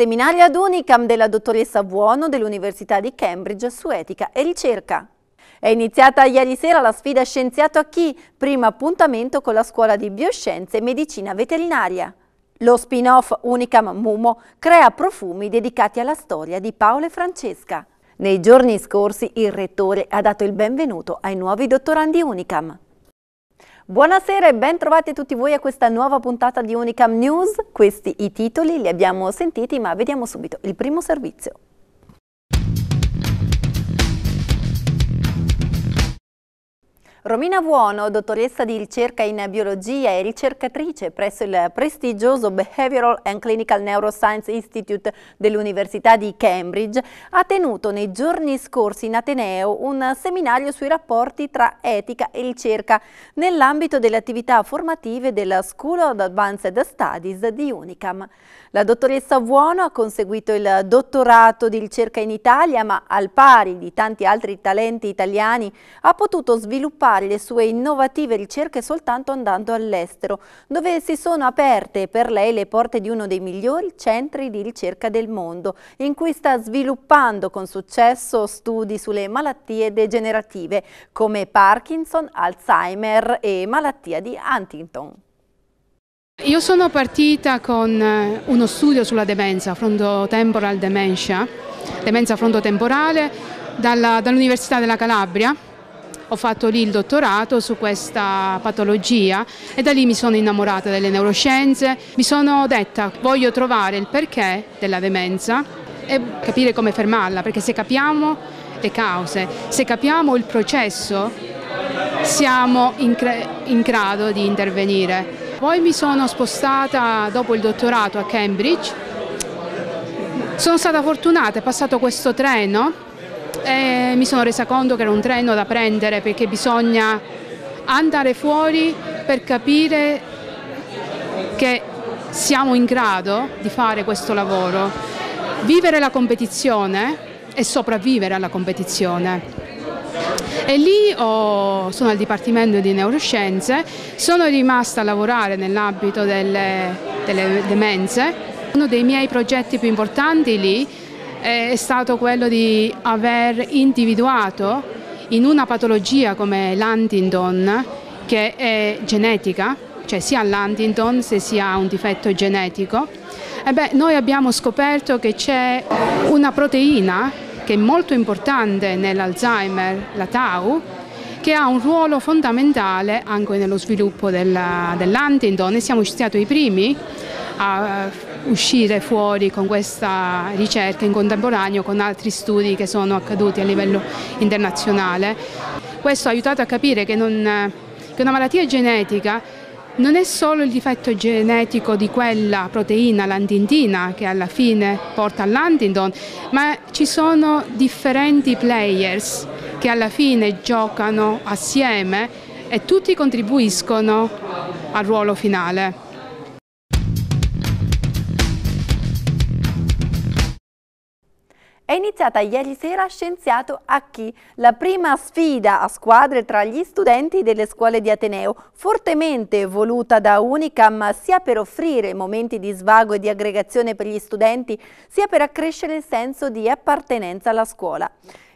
Seminario ad Unicam della dottoressa Buono dell'Università di Cambridge su etica e ricerca. È iniziata ieri sera la sfida Scienziato a chi? Primo appuntamento con la Scuola di Bioscienze e Medicina Veterinaria. Lo spin-off Unicam Mumo crea profumi dedicati alla storia di Paolo e Francesca. Nei giorni scorsi il rettore ha dato il benvenuto ai nuovi dottorandi Unicam. Buonasera e ben trovati tutti voi a questa nuova puntata di Unicam News. Questi i titoli li abbiamo sentiti, ma vediamo subito il primo servizio. Romina Buono, dottoressa di ricerca in biologia e ricercatrice presso il prestigioso Behavioral and Clinical Neuroscience Institute dell'Università di Cambridge, ha tenuto nei giorni scorsi in Ateneo un seminario sui rapporti tra etica e ricerca nell'ambito delle attività formative della School of Advanced Studies di Unicam. La dottoressa Buono ha conseguito il dottorato di ricerca in Italia, ma al pari di tanti altri talenti italiani ha potuto sviluppare sviluppare le sue innovative ricerche soltanto andando all'estero, dove si sono aperte per lei le porte di uno dei migliori centri di ricerca del mondo, in cui sta sviluppando con successo studi sulle malattie degenerative come Parkinson, Alzheimer e malattia di Huntington. Io sono partita con eh, uno studio sulla demenza, frontotemporal dementia, demenza frontotemporale, dall'Università della Calabria ho fatto lì il dottorato su questa patologia e da lì mi sono innamorata delle neuroscienze, mi sono detta voglio trovare il perché della demenza e capire come fermarla, perché se capiamo le cause, se capiamo il processo siamo in, in grado di intervenire. Poi mi sono spostata dopo il dottorato a Cambridge, sono stata fortunata, è passato questo treno e eh, mi sono resa conto che era un treno da prendere perché bisogna andare fuori per capire che siamo in grado di fare questo lavoro, vivere la competizione e sopravvivere alla competizione. E lì ho, sono al Dipartimento di Neuroscienze, sono rimasta a lavorare nell'ambito delle, delle demenze. Uno dei miei progetti più importanti lì è stato quello di aver individuato in una patologia come l'Huntington che è genetica, cioè sia l'Huntington se si ha un difetto genetico, eh beh, noi abbiamo scoperto che c'è una proteina che è molto importante nell'Alzheimer, la Tau, che ha un ruolo fondamentale anche nello sviluppo dell'Huntington dell e siamo stati i primi a uscire fuori con questa ricerca in contemporaneo con altri studi che sono accaduti a livello internazionale. Questo ha aiutato a capire che, non, che una malattia genetica non è solo il difetto genetico di quella proteina, l'antintina, che alla fine porta all'Antinton, ma ci sono differenti players che alla fine giocano assieme e tutti contribuiscono al ruolo finale. È iniziata ieri sera Scienziato a chi? La prima sfida a squadre tra gli studenti delle scuole di Ateneo, fortemente voluta da Unicam sia per offrire momenti di svago e di aggregazione per gli studenti, sia per accrescere il senso di appartenenza alla scuola.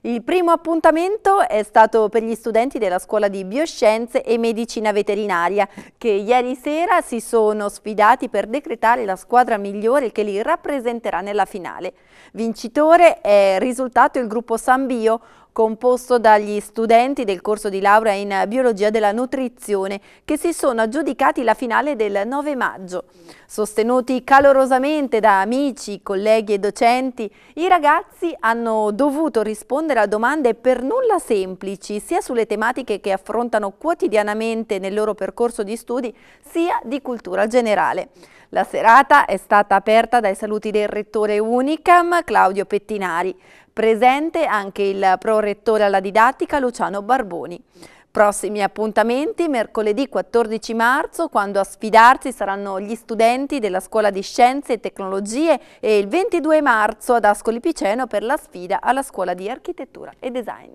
Il primo appuntamento è stato per gli studenti della Scuola di Bioscienze e Medicina Veterinaria che ieri sera si sono sfidati per decretare la squadra migliore che li rappresenterà nella finale. Vincitore è risultato il gruppo San Bio composto dagli studenti del corso di laurea in Biologia della Nutrizione che si sono aggiudicati la finale del 9 maggio. Sostenuti calorosamente da amici, colleghi e docenti, i ragazzi hanno dovuto rispondere a domande per nulla semplici sia sulle tematiche che affrontano quotidianamente nel loro percorso di studi sia di cultura generale. La serata è stata aperta dai saluti del rettore Unicam Claudio Pettinari, presente anche il prorettore alla didattica Luciano Barboni. Prossimi appuntamenti mercoledì 14 marzo quando a sfidarsi saranno gli studenti della Scuola di Scienze e Tecnologie e il 22 marzo ad Ascoli Piceno per la sfida alla Scuola di Architettura e Design.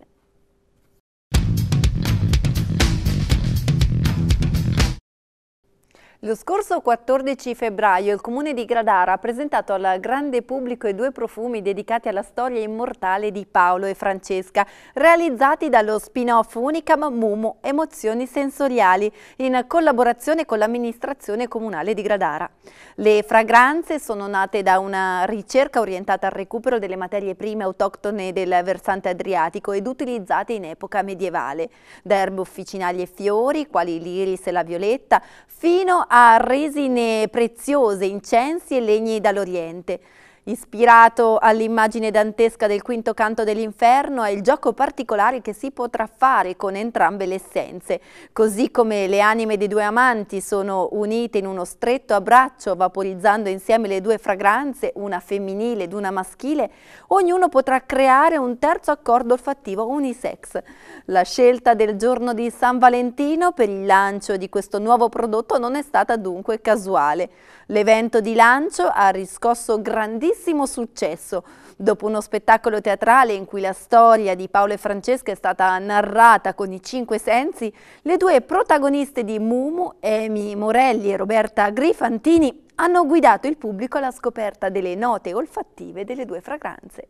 Lo scorso 14 febbraio il comune di Gradara ha presentato al grande pubblico i due profumi dedicati alla storia immortale di Paolo e Francesca, realizzati dallo spin-off Unicam Mumu Emozioni Sensoriali, in collaborazione con l'amministrazione comunale di Gradara. Le fragranze sono nate da una ricerca orientata al recupero delle materie prime autoctone del versante adriatico ed utilizzate in epoca medievale, da erbe officinali e fiori, quali l'iris e la violetta, fino a a resine preziose, incensi e legni dall'Oriente. Ispirato all'immagine dantesca del quinto canto dell'inferno è il gioco particolare che si potrà fare con entrambe le essenze, così come le anime dei due amanti sono unite in uno stretto abbraccio vaporizzando insieme le due fragranze, una femminile ed una maschile, ognuno potrà creare un terzo accordo olfattivo unisex. La scelta del giorno di San Valentino per il lancio di questo nuovo prodotto non è stata dunque casuale. L'evento di lancio ha riscosso grandissimo successo. Dopo uno spettacolo teatrale in cui la storia di Paolo e Francesca è stata narrata con i cinque sensi, le due protagoniste di Mumu, Emi Morelli e Roberta Grifantini, hanno guidato il pubblico alla scoperta delle note olfattive delle due fragranze.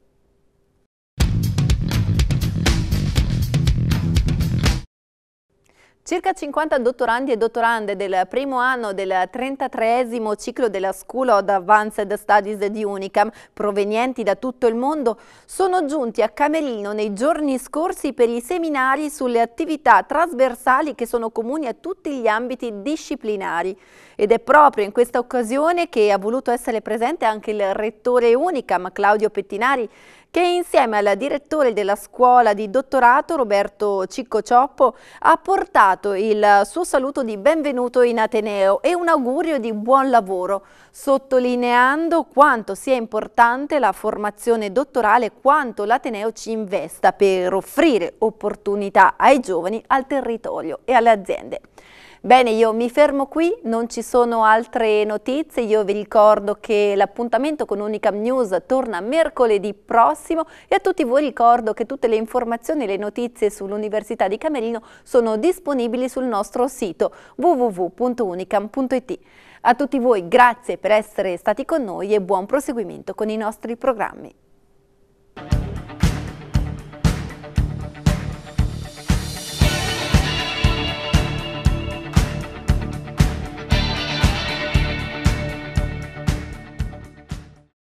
Circa 50 dottorandi e dottorande del primo anno del 33 esimo ciclo della School of Advanced Studies di Unicam, provenienti da tutto il mondo, sono giunti a Camerino nei giorni scorsi per i seminari sulle attività trasversali che sono comuni a tutti gli ambiti disciplinari. Ed è proprio in questa occasione che ha voluto essere presente anche il rettore Unicam, Claudio Pettinari, che insieme al direttore della scuola di dottorato Roberto Cicco Cioppo ha portato il suo saluto di benvenuto in Ateneo e un augurio di buon lavoro, sottolineando quanto sia importante la formazione dottorale e quanto l'Ateneo ci investa per offrire opportunità ai giovani, al territorio e alle aziende. Bene, io mi fermo qui, non ci sono altre notizie, io vi ricordo che l'appuntamento con Unicam News torna mercoledì prossimo e a tutti voi ricordo che tutte le informazioni e le notizie sull'Università di Camerino sono disponibili sul nostro sito www.unicam.it. A tutti voi grazie per essere stati con noi e buon proseguimento con i nostri programmi.